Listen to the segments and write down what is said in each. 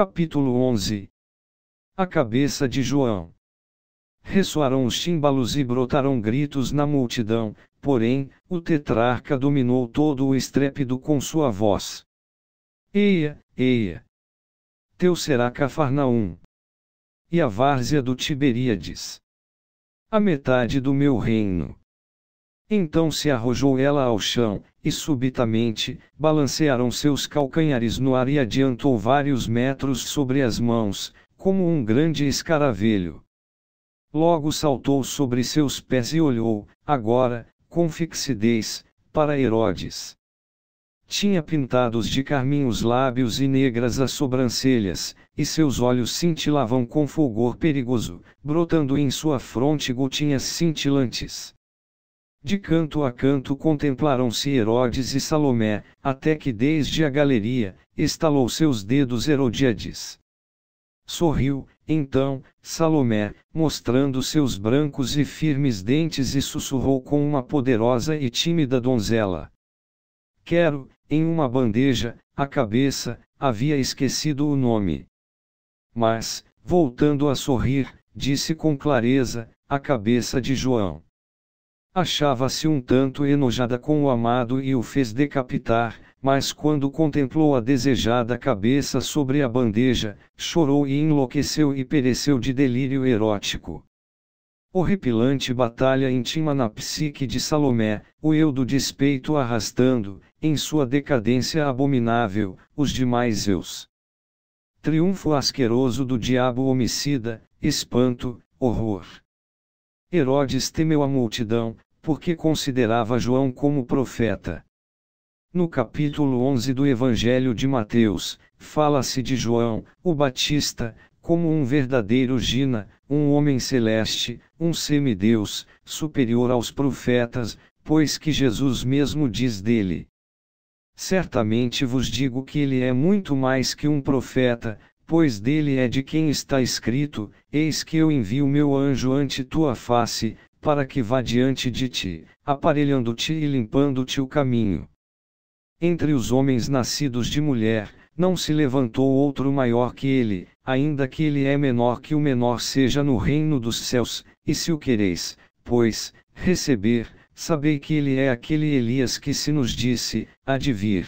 Capítulo 11 A cabeça de João. Ressoarão tímbalos e brotarão gritos na multidão, porém, o tetrarca dominou todo o estrépito com sua voz. Eia, eia! Teu será Cafarnaum. E a várzea do Tiberíades. A metade do meu reino. Então se arrojou ela ao chão, e subitamente, balancearam seus calcanhares no ar e adiantou vários metros sobre as mãos, como um grande escaravelho. Logo saltou sobre seus pés e olhou, agora, com fixidez, para Herodes. Tinha pintados de carmim os lábios e negras as sobrancelhas, e seus olhos cintilavam com fulgor perigoso, brotando em sua fronte gotinhas cintilantes. De canto a canto contemplaram-se Herodes e Salomé, até que desde a galeria, estalou seus dedos Herodiades. Sorriu, então, Salomé, mostrando seus brancos e firmes dentes e sussurrou com uma poderosa e tímida donzela. Quero, em uma bandeja, a cabeça, havia esquecido o nome. Mas, voltando a sorrir, disse com clareza, a cabeça de João. Achava-se um tanto enojada com o amado e o fez decapitar, mas quando contemplou a desejada cabeça sobre a bandeja, chorou e enlouqueceu e pereceu de delírio erótico. Horripilante batalha íntima na psique de Salomé, o eu do despeito arrastando, em sua decadência abominável, os demais eus. Triunfo asqueroso do diabo homicida, espanto, horror. Herodes temeu a multidão, porque considerava João como profeta. No capítulo 11 do Evangelho de Mateus, fala-se de João, o Batista, como um verdadeiro Gina, um homem celeste, um semideus, superior aos profetas, pois que Jesus mesmo diz dele. Certamente vos digo que ele é muito mais que um profeta, pois dele é de quem está escrito: Eis que eu envio meu anjo ante tua face, para que vá diante de ti, aparelhando-te e limpando-te o caminho. Entre os homens nascidos de mulher, não se levantou outro maior que ele, ainda que ele é menor que o menor seja no reino dos céus, e se o quereis, pois, receber, sabei que ele é aquele Elias que se nos disse, há de vir.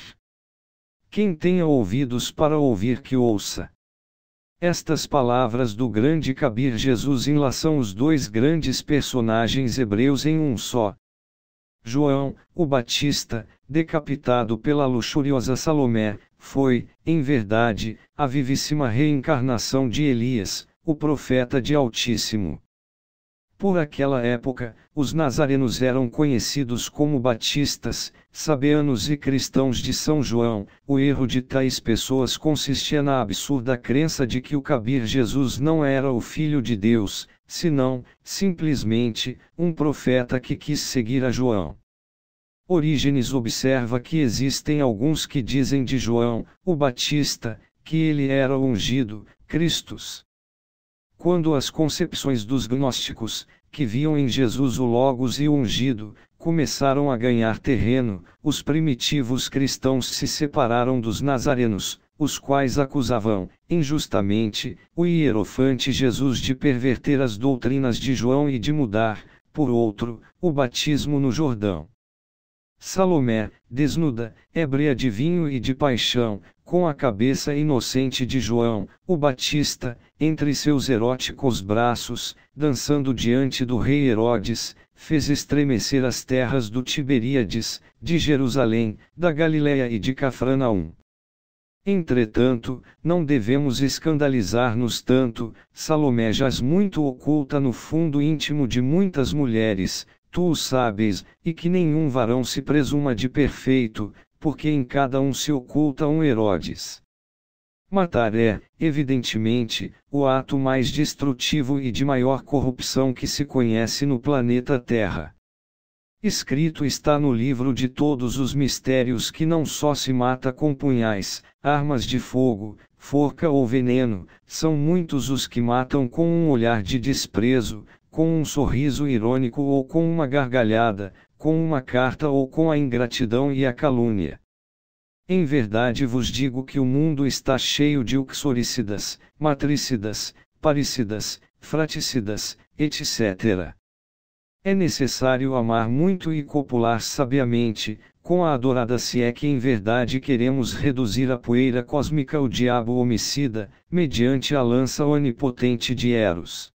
Quem tenha ouvidos para ouvir que ouça. Estas palavras do grande Kabir Jesus enlaçam os dois grandes personagens hebreus em um só. João, o Batista, decapitado pela luxuriosa Salomé, foi, em verdade, a vivíssima reencarnação de Elias, o profeta de Altíssimo. Por aquela época, os nazarenos eram conhecidos como batistas, Sabianos e cristãos de São João, o erro de tais pessoas consistia na absurda crença de que o Cabir Jesus não era o Filho de Deus, senão, simplesmente, um profeta que quis seguir a João. Orígenes observa que existem alguns que dizem de João, o Batista, que ele era o ungido, Cristos. Quando as concepções dos gnósticos, que viam em Jesus o Logos e o ungido, começaram a ganhar terreno, os primitivos cristãos se separaram dos nazarenos, os quais acusavam, injustamente, o hierofante Jesus de perverter as doutrinas de João e de mudar, por outro, o batismo no Jordão. Salomé, desnuda, ébria de vinho e de paixão, com a cabeça inocente de João, o Batista, entre seus eróticos braços, dançando diante do rei Herodes, fez estremecer as terras do Tiberíades, de Jerusalém, da Galiléia e de Cafranaum. Entretanto, não devemos escandalizar-nos tanto, Salomé jaz muito oculta no fundo íntimo de muitas mulheres, tu o sabes, e que nenhum varão se presuma de perfeito, porque em cada um se oculta um Herodes. Matar é, evidentemente, o ato mais destrutivo e de maior corrupção que se conhece no planeta Terra. Escrito está no livro de todos os mistérios que não só se mata com punhais, armas de fogo, forca ou veneno, são muitos os que matam com um olhar de desprezo, com um sorriso irônico ou com uma gargalhada, com uma carta ou com a ingratidão e a calúnia. Em verdade vos digo que o mundo está cheio de uxoricidas, matricidas, parecidas, fraticidas, etc. É necessário amar muito e copular sabiamente, com a adorada se é que em verdade queremos reduzir a poeira cósmica o diabo homicida, mediante a lança onipotente de Eros.